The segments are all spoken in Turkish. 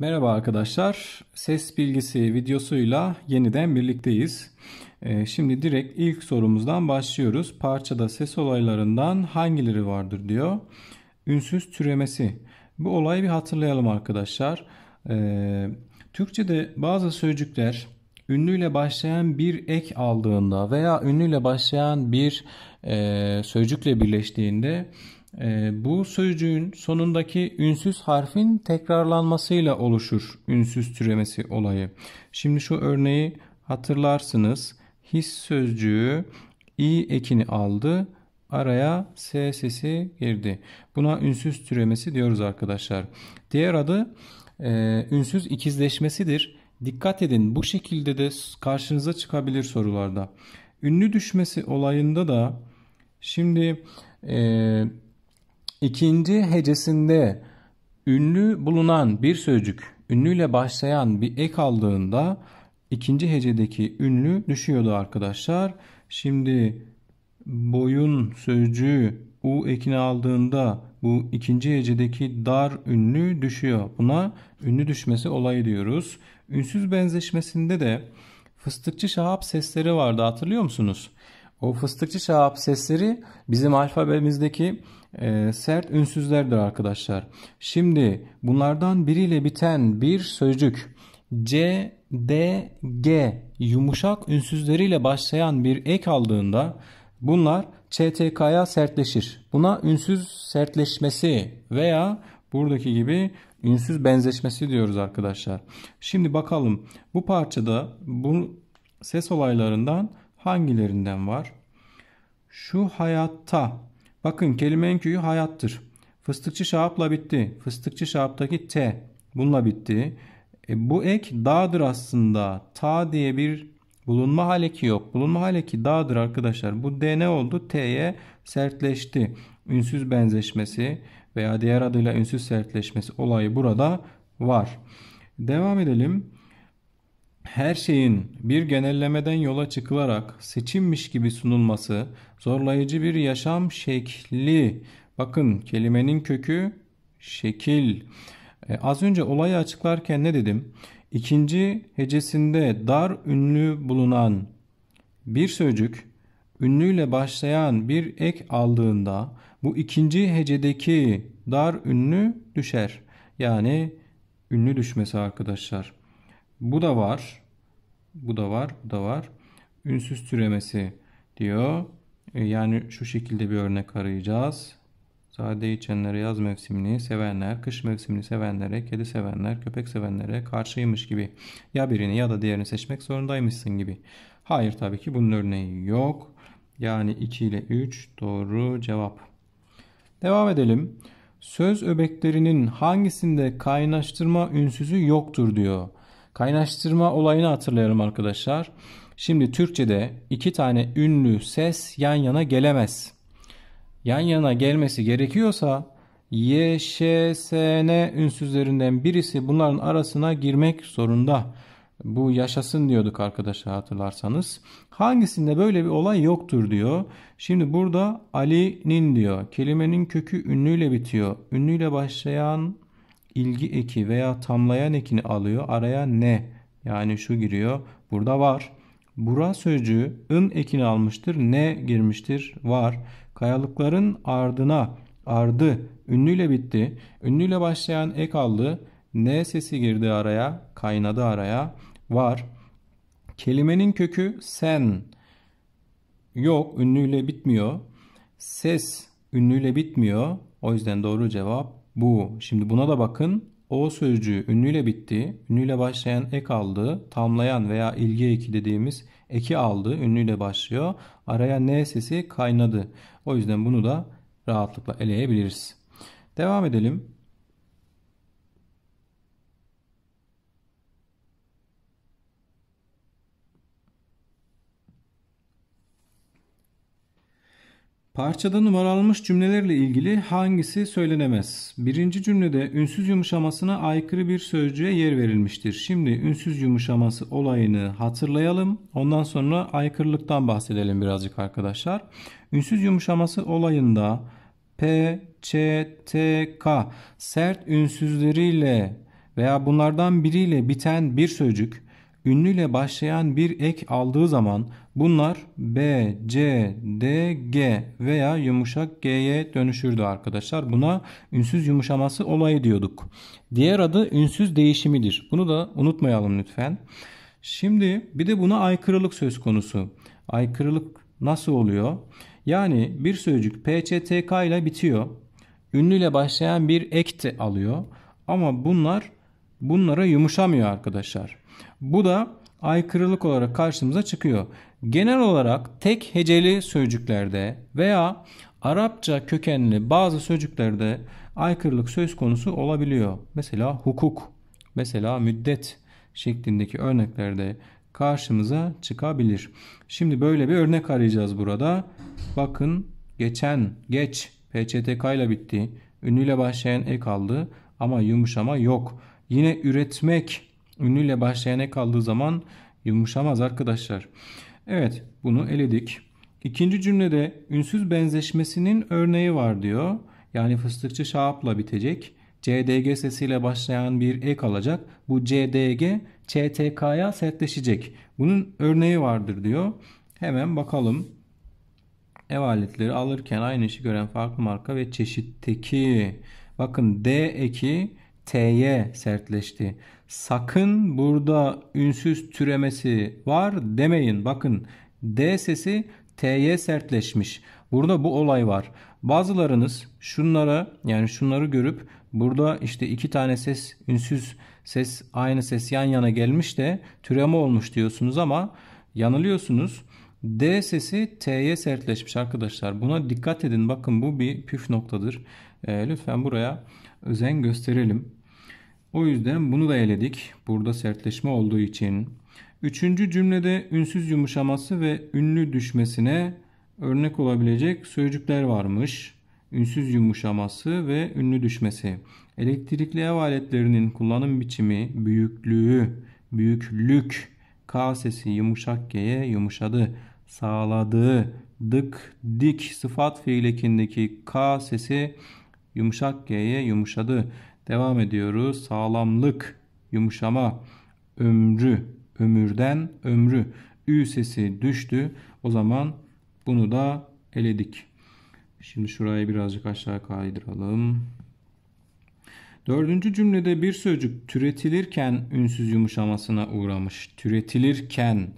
Merhaba arkadaşlar. Ses bilgisi videosuyla yeniden birlikteyiz. Ee, şimdi direkt ilk sorumuzdan başlıyoruz. Parçada ses olaylarından hangileri vardır diyor. Ünsüz türemesi. Bu olayı bir hatırlayalım arkadaşlar. Ee, Türkçe'de bazı sözcükler ünlüyle başlayan bir ek aldığında veya ünlüyle başlayan bir e, sözcükle birleştiğinde ee, bu sözcüğün sonundaki ünsüz harfin tekrarlanmasıyla oluşur ünsüz türemesi olayı. Şimdi şu örneği hatırlarsınız. His sözcüğü i ekini aldı. Araya s sesi girdi. Buna ünsüz türemesi diyoruz arkadaşlar. Diğer adı e, ünsüz ikizleşmesidir. Dikkat edin bu şekilde de karşınıza çıkabilir sorularda. Ünlü düşmesi olayında da şimdi eee İkinci hecesinde ünlü bulunan bir sözcük ünlüyle başlayan bir ek aldığında ikinci hecedeki ünlü düşüyordu arkadaşlar. Şimdi boyun sözcüğü u ekini aldığında bu ikinci hecedeki dar ünlü düşüyor. Buna ünlü düşmesi olayı diyoruz. Ünsüz benzeşmesinde de fıstıkçı şahap sesleri vardı hatırlıyor musunuz? O fıstıkçı şahap sesleri bizim alfabemizdeki e, sert ünsüzlerdir arkadaşlar. Şimdi bunlardan biriyle biten bir sözcük C, D, G yumuşak ünsüzleriyle başlayan bir ek aldığında bunlar CTK'ya sertleşir. Buna ünsüz sertleşmesi veya buradaki gibi ünsüz benzeşmesi diyoruz arkadaşlar. Şimdi bakalım bu parçada bu ses olaylarından hangilerinden var? Şu hayatta Bakın kelimenin kökü hayattır. Fıstıkçı şahapla bitti. Fıstıkçı şahaptaki T bununla bitti. E, bu ek dağdır aslında. Ta diye bir bulunma haleki yok. Bulunma haleki dağdır arkadaşlar. Bu D ne oldu? T'ye sertleşti. Ünsüz benzeşmesi veya diğer adıyla ünsüz sertleşmesi olayı burada var. Devam edelim her şeyin bir genellemeden yola çıkılarak seçilmiş gibi sunulması zorlayıcı bir yaşam şekli. Bakın kelimenin kökü şekil. E, az önce olayı açıklarken ne dedim? İkinci hecesinde dar ünlü bulunan bir sözcük ünlüyle başlayan bir ek aldığında bu ikinci hecedeki dar ünlü düşer. Yani ünlü düşmesi arkadaşlar. Bu da var. Bu da var. Bu da var. Ünsüz türemesi diyor. E, yani şu şekilde bir örnek arayacağız. Sade içenlere yaz mevsimini sevenler, kış mevsimini sevenlere, kedi sevenler, köpek sevenlere karşıymış gibi. Ya birini ya da diğerini seçmek zorundaymışsın gibi. Hayır tabii ki bunun örneği yok. Yani 2 ile 3 doğru cevap. Devam edelim. Söz öbeklerinin hangisinde kaynaştırma ünsüzü yoktur diyor. Kaynaştırma olayını hatırlayalım arkadaşlar. Şimdi Türkçe'de iki tane ünlü ses yan yana gelemez. Yan yana gelmesi gerekiyorsa Y, Ş, S, N ünsüzlerinden birisi bunların arasına girmek zorunda. Bu yaşasın diyorduk arkadaşlar hatırlarsanız. Hangisinde böyle bir olay yoktur diyor. Şimdi burada Ali'nin diyor. Kelimenin kökü ünlüyle bitiyor. Ünlüyle başlayan ilgi eki veya tamlayan ekini alıyor. Araya ne yani şu giriyor. Burada var. Bura sözcüğü ın ekini almıştır. Ne girmiştir? Var. Kayalıkların ardına ardı ünlüyle bitti. Ünlüyle başlayan ek aldı. N sesi girdi araya. Kaynadı araya. Var. Kelimenin kökü sen. Yok ünlüyle bitmiyor. Ses ünlüyle bitmiyor. O yüzden doğru cevap bu. Şimdi buna da bakın. O sözcüğü ünlüyle bitti. Ünlüyle başlayan ek aldı. Tamlayan veya ilgi eki dediğimiz eki aldı. Ünlüyle başlıyor. Araya n sesi kaynadı. O yüzden bunu da rahatlıkla eleyebiliriz. Devam edelim. Parçada numaralanmış cümlelerle ilgili hangisi söylenemez? Birinci cümlede ünsüz yumuşamasına aykırı bir sözcüğe yer verilmiştir. Şimdi ünsüz yumuşaması olayını hatırlayalım. Ondan sonra aykırılıktan bahsedelim birazcık arkadaşlar. Ünsüz yumuşaması olayında P, Ç, T, K sert ünsüzleriyle veya bunlardan biriyle biten bir sözcük ünlüyle başlayan bir ek aldığı zaman bunlar B, C, D, G veya yumuşak G'ye dönüşürdü arkadaşlar. Buna ünsüz yumuşaması olayı diyorduk. Diğer adı ünsüz değişimidir. Bunu da unutmayalım lütfen. Şimdi bir de buna aykırılık söz konusu. Aykırılık nasıl oluyor? Yani bir sözcük PCTK ile bitiyor. Ünlüyle başlayan bir ek de alıyor. Ama bunlar bunlara yumuşamıyor arkadaşlar. Bu da aykırılık olarak karşımıza çıkıyor. Genel olarak tek heceli sözcüklerde veya Arapça kökenli bazı sözcüklerde aykırılık söz konusu olabiliyor. Mesela hukuk, mesela müddet şeklindeki örneklerde karşımıza çıkabilir. Şimdi böyle bir örnek arayacağız burada. Bakın geçen, geç, PCTK ile bitti. Ünlüyle başlayan e kaldı ama yumuşama yok. Yine üretmek Ünlüyle başlayan ek kaldığı zaman yumuşamaz arkadaşlar. Evet bunu eledik. İkinci cümlede ünsüz benzeşmesinin örneği var diyor. Yani fıstıkçı şahapla bitecek. CDG sesiyle başlayan bir ek alacak. Bu CDG CTK'ya sertleşecek. Bunun örneği vardır diyor. Hemen bakalım. Ev aletleri alırken aynı işi gören farklı marka ve çeşitteki bakın D eki T'ye sertleşti. Sakın burada ünsüz türemesi var demeyin. Bakın D sesi T'ye sertleşmiş. Burada bu olay var. Bazılarınız şunlara yani şunları görüp burada işte iki tane ses ünsüz ses aynı ses yan yana gelmiş de türeme olmuş diyorsunuz ama yanılıyorsunuz. D sesi T'ye sertleşmiş arkadaşlar. Buna dikkat edin. Bakın bu bir püf noktadır. E, lütfen buraya özen gösterelim. O yüzden bunu da eledik. Burada sertleşme olduğu için. Üçüncü cümlede ünsüz yumuşaması ve ünlü düşmesine örnek olabilecek sözcükler varmış. Ünsüz yumuşaması ve ünlü düşmesi. Elektrikli ev aletlerinin kullanım biçimi, büyüklüğü, büyüklük, K sesi yumuşak G'ye yumuşadı, sağladığı, dık, dik sıfat fiil K sesi yumuşak G'ye yumuşadı. Devam ediyoruz. Sağlamlık, yumuşama, ömrü, ömürden ömrü. Ü sesi düştü. O zaman bunu da eledik. Şimdi şurayı birazcık aşağı kaydıralım. Dördüncü cümlede bir sözcük türetilirken ünsüz yumuşamasına uğramış. Türetilirken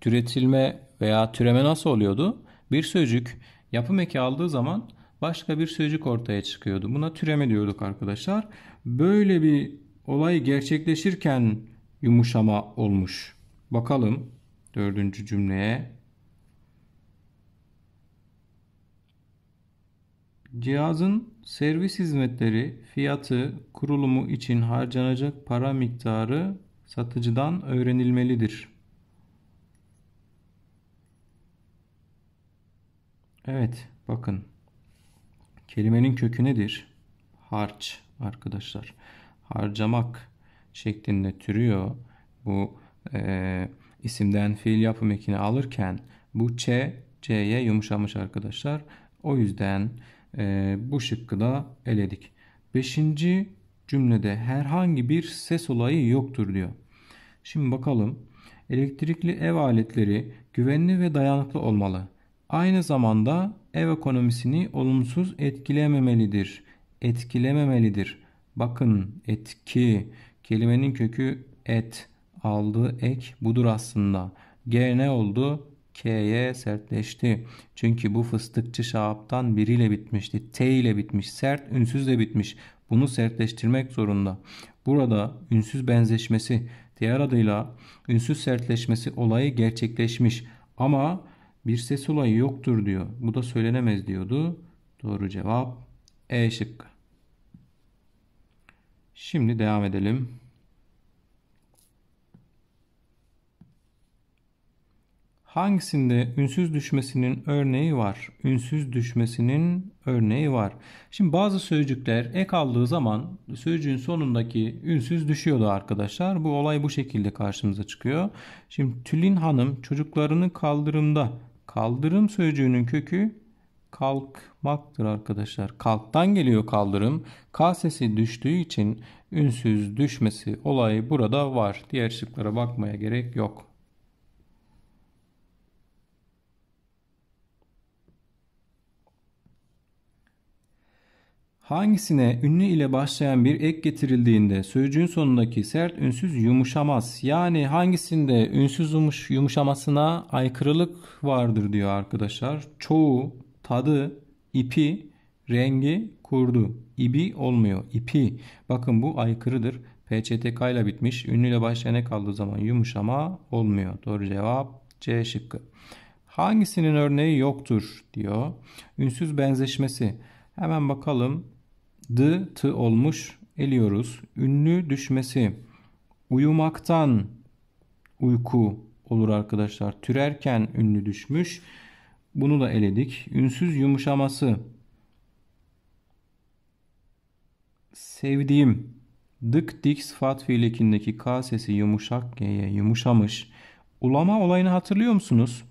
türetilme veya türeme nasıl oluyordu? Bir sözcük yapım eki aldığı zaman başka bir sözcük ortaya çıkıyordu. Buna türeme diyorduk arkadaşlar. Böyle bir olay gerçekleşirken yumuşama olmuş. Bakalım dördüncü cümleye. Cihazın servis hizmetleri fiyatı kurulumu için harcanacak para miktarı satıcıdan öğrenilmelidir. Evet bakın Kelimenin kökü nedir? Harç arkadaşlar. Harcamak şeklinde türüyor. Bu e, isimden fiil yapım ekini alırken bu ç, c'ye yumuşamış arkadaşlar. O yüzden e, bu şıkkı da eledik. Beşinci cümlede herhangi bir ses olayı yoktur diyor. Şimdi bakalım. Elektrikli ev aletleri güvenli ve dayanıklı olmalı aynı zamanda ev ekonomisini olumsuz etkilememelidir. Etkilememelidir. Bakın etki kelimenin kökü et aldığı ek budur aslında. G ne oldu? K'ye sertleşti. Çünkü bu fıstıkçı şahaptan biriyle bitmişti. T ile bitmiş. Sert ünsüzle bitmiş. Bunu sertleştirmek zorunda. Burada ünsüz benzeşmesi diğer adıyla ünsüz sertleşmesi olayı gerçekleşmiş. Ama bir ses olayı yoktur diyor. Bu da söylenemez diyordu. Doğru cevap E şıkkı. Şimdi devam edelim. Hangisinde ünsüz düşmesinin örneği var? Ünsüz düşmesinin örneği var. Şimdi bazı sözcükler ek aldığı zaman sözcüğün sonundaki ünsüz düşüyordu arkadaşlar. Bu olay bu şekilde karşımıza çıkıyor. Şimdi Tülin Hanım çocuklarını kaldırımda Kaldırım sözcüğünün kökü kalkmaktır arkadaşlar. Kalktan geliyor kaldırım. K sesi düştüğü için ünsüz düşmesi olayı burada var. Diğer şıklara bakmaya gerek yok. Hangisine ünlü ile başlayan bir ek getirildiğinde sözcüğün sonundaki sert ünsüz yumuşamaz. Yani hangisinde ünsüz yumuş, yumuşamasına aykırılık vardır diyor arkadaşlar. Çoğu, tadı, ipi, rengi, kurdu. İbi olmuyor. İpi. Bakın bu aykırıdır. PCTK ile bitmiş. Ünlü ile başlayana kaldığı zaman yumuşama olmuyor. Doğru cevap C şıkkı. Hangisinin örneği yoktur diyor. Ünsüz benzeşmesi. Hemen bakalım. Dı tı olmuş eliyoruz. Ünlü düşmesi uyumaktan uyku olur arkadaşlar. Türerken ünlü düşmüş. Bunu da eledik. Ünsüz yumuşaması sevdiğim dık dik sıfat fiilekindeki k sesi yumuşak g'ye yumuşamış. Ulama olayını hatırlıyor musunuz?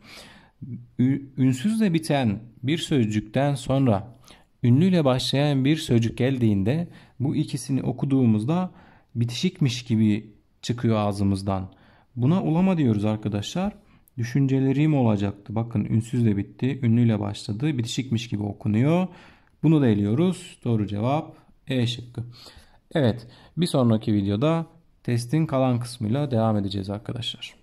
Ünsüzle biten bir sözcükten sonra Ünlüyle başlayan bir sözcük geldiğinde bu ikisini okuduğumuzda bitişikmiş gibi çıkıyor ağzımızdan. Buna ulama diyoruz arkadaşlar. Düşüncelerim olacaktı. Bakın ünsüz de bitti. Ünlüyle başladı. Bitişikmiş gibi okunuyor. Bunu da eliyoruz. Doğru cevap E şıkkı. Evet bir sonraki videoda testin kalan kısmıyla devam edeceğiz arkadaşlar.